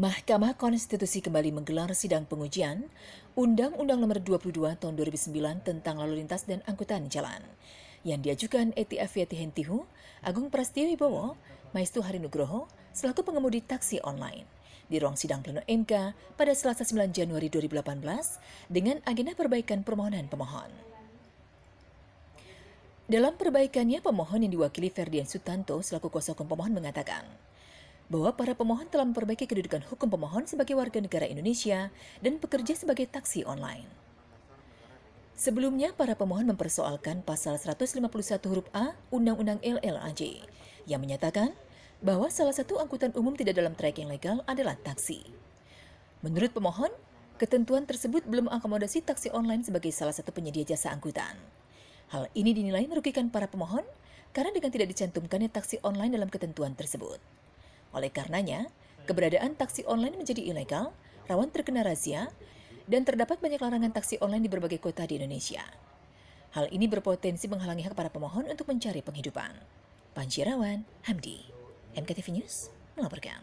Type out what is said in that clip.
Mahkamah Konstitusi kembali menggelar sidang pengujian Undang-Undang Nomor 22 Tahun 2009 tentang Lalu Lintas dan Angkutan Jalan yang diajukan ETF Yati Hentihu, Agung Prasetyo Wibowo, Hari Nugroho, selaku pengemudi taksi online di ruang sidang pleno MK pada Selasa 9 Januari 2018 dengan agenda perbaikan permohonan pemohon. Dalam perbaikannya, pemohon yang diwakili Ferdian Sutanto selaku kuasa hukum pemohon mengatakan, bahwa para pemohon telah memperbaiki kedudukan hukum pemohon sebagai warga negara Indonesia dan pekerja sebagai taksi online. Sebelumnya, para pemohon mempersoalkan pasal 151 huruf A Undang-Undang LLAJ yang menyatakan bahwa salah satu angkutan umum tidak dalam trayek yang legal adalah taksi. Menurut pemohon, ketentuan tersebut belum mengakomodasi taksi online sebagai salah satu penyedia jasa angkutan. Hal ini dinilai merugikan para pemohon karena dengan tidak dicantumkannya taksi online dalam ketentuan tersebut, oleh karenanya, keberadaan taksi online menjadi ilegal, rawan terkena razia, dan terdapat banyak larangan taksi online di berbagai kota di Indonesia. Hal ini berpotensi menghalangi hak para pemohon untuk mencari penghidupan. Panjirawan Hamdi, MKTV News melaporkan.